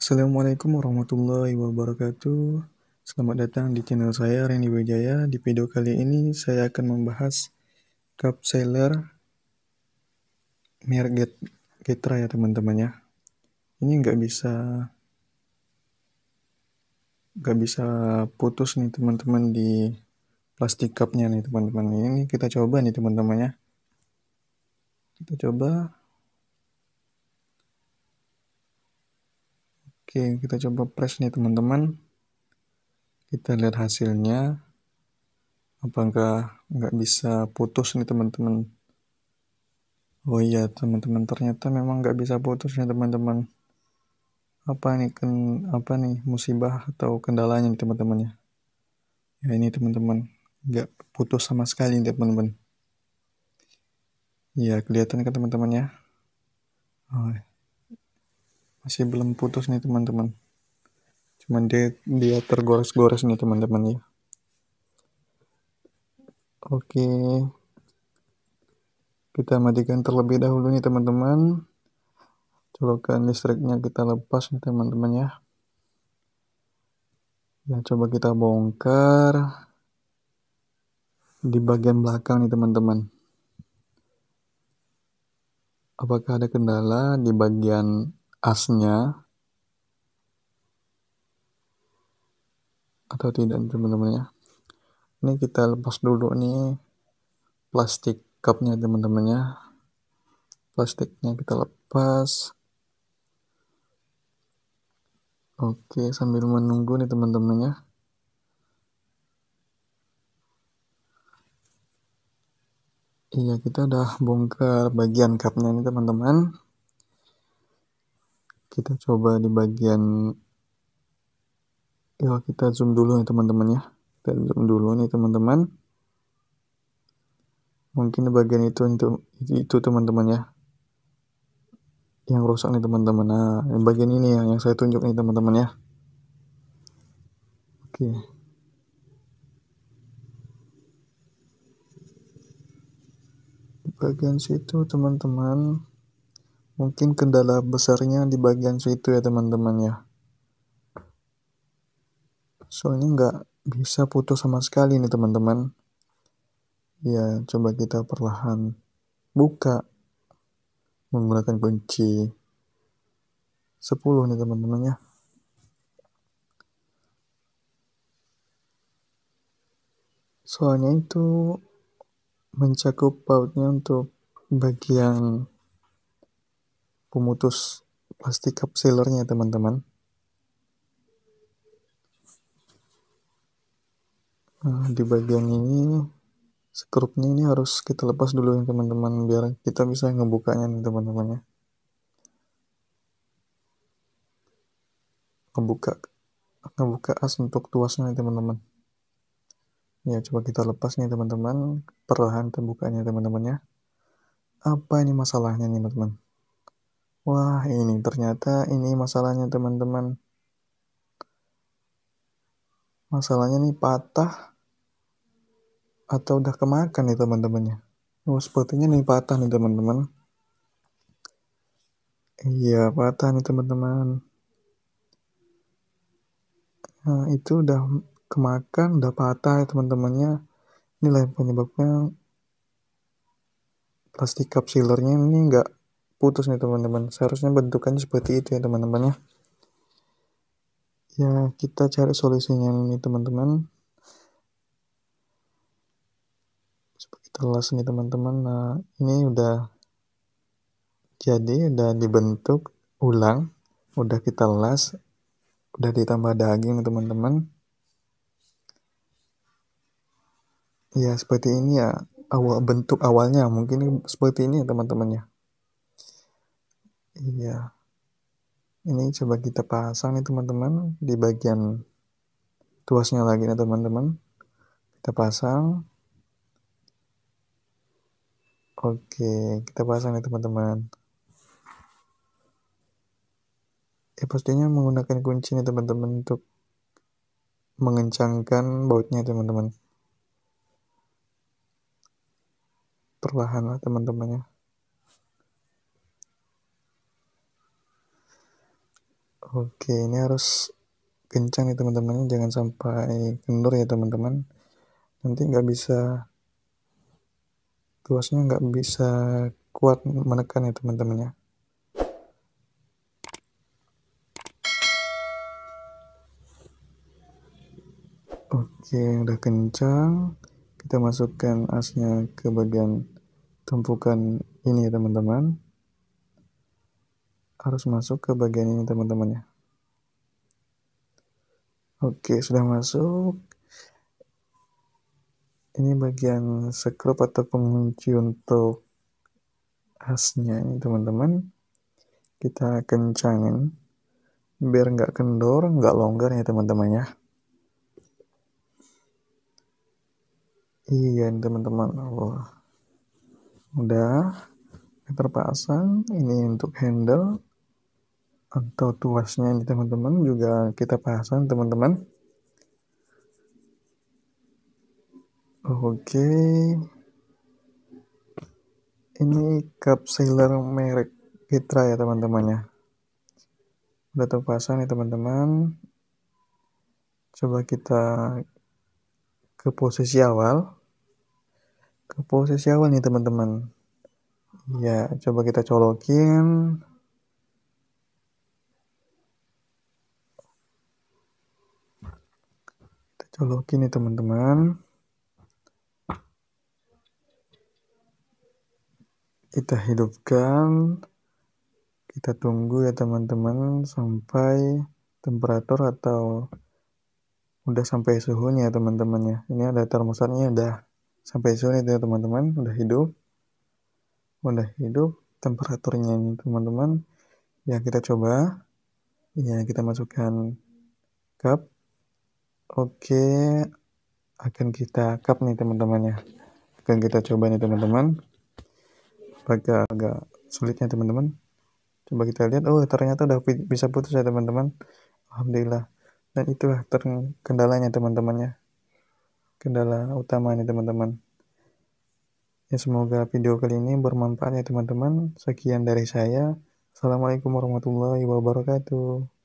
Assalamualaikum warahmatullahi wabarakatuh. Selamat datang di channel saya Randy Wijaya. Di video kali ini saya akan membahas cup seller merek Get Getra ya teman-teman ya. Ini nggak bisa nggak bisa putus nih teman-teman di plastik cupnya nih teman-teman. Ini kita coba nih teman-teman ya. Kita coba Oke, kita coba press nih teman-teman. Kita lihat hasilnya. Apakah nggak bisa putus nih teman-teman? Oh iya teman-teman, ternyata memang nggak bisa putus nih teman-teman. Apa nih ken, apa nih musibah atau kendalanya nih teman-temannya? Ya ini teman-teman, nggak putus sama sekali nih teman-teman. Ya kelihatan kan teman temannya Oh, masih belum putus nih teman-teman cuman dia dia tergores-gores nih teman-teman ya oke kita matikan terlebih dahulu nih teman-teman colokan listriknya kita lepas nih teman-teman ya ya coba kita bongkar di bagian belakang nih teman-teman. Apakah ada kendala di bagian asnya atau tidak teman-teman ya. ini kita lepas dulu nih plastik cupnya teman temannya plastiknya kita lepas oke sambil menunggu nih teman temannya iya kita udah bongkar bagian cupnya nih teman-teman kita coba di bagian ya kita zoom dulu ya teman-teman ya kita zoom dulu nih teman-teman mungkin di bagian itu itu teman-teman ya yang rusak nih teman-teman nah yang bagian ini yang yang saya tunjuk nih teman-teman ya oke di bagian situ teman-teman Mungkin kendala besarnya di bagian situ ya teman-teman ya. Soalnya nggak bisa putus sama sekali nih teman-teman. Ya, coba kita perlahan buka menggunakan kunci 10 nih teman-teman ya. Soalnya itu mencakup pautnya untuk bagian pemutus plastik cup teman-teman nah, di bagian ini skrupnya ini harus kita lepas dulu ya teman-teman biar kita bisa ngebukanya nih teman temannya ngebuka ngebuka as untuk tuasnya teman-teman ya coba kita lepas nih teman-teman perlahan terbukanya teman temannya apa ini masalahnya nih teman-teman Wah, ini ternyata ini masalahnya teman-teman. Masalahnya nih patah atau udah kemakan nih teman-temannya. Oh, sepertinya nih patah nih teman-teman. Iya, patah nih teman-teman. Nah, itu udah kemakan, udah patah ya teman-temannya. Inilah penyebabnya plastik kapsulernya ini nggak putus nih teman-teman seharusnya bentukannya seperti itu ya teman-teman ya ya kita cari solusinya ini teman-teman seperti telas nih teman-teman nah ini udah jadi udah dibentuk ulang udah kita las udah ditambah daging teman-teman ya seperti ini ya awal bentuk awalnya mungkin seperti ini ya teman-teman ya Iya. Ini coba kita pasang nih teman-teman di bagian tuasnya lagi nih teman-teman. Kita pasang. Oke, kita pasang nih teman-teman. Ya pastinya menggunakan kunci nih teman-teman untuk mengencangkan bautnya teman-teman. Perlahan lah teman-temannya. Oke, ini harus kencang ya teman-teman, jangan sampai kendor ya teman-teman. Nanti nggak bisa tuasnya nggak bisa kuat menekan ya teman-teman ya. Oke, udah kencang. Kita masukkan asnya ke bagian tumpukan ini ya teman-teman harus masuk ke bagian ini teman-teman ya oke sudah masuk ini bagian sekrup atau pengunci untuk asnya ini teman-teman kita kencangin biar nggak kendor nggak longgar ya teman-teman ya iya teman-teman Wah, oh. udah terpasang ini untuk handle atau tuasnya ini teman-teman juga kita pasang teman-teman oke okay. ini cup sealer merek Fitra ya teman-teman ya udah terpasang ya teman-teman coba kita ke posisi awal ke posisi awal nih teman-teman ya coba kita colokin login nih teman-teman. Kita hidupkan. Kita tunggu ya teman-teman sampai temperatur atau udah sampai suhunya ya teman-teman ya. Ini ada termosannya udah sampai suhunya ya teman-teman, udah hidup. Udah hidup temperaturnya ini teman-teman. Ya kita coba. Ya kita masukkan cup Oke, akan kita cup nih teman-teman ya. Akan kita coba nih teman-teman. Agak agak sulitnya teman-teman. Coba kita lihat. Oh, ternyata udah bisa putus ya teman-teman. Alhamdulillah. Dan itulah kendalanya teman temannya Kendala utama nih teman-teman. Ya semoga video kali ini bermanfaat ya teman-teman. Sekian dari saya. Assalamualaikum warahmatullahi wabarakatuh.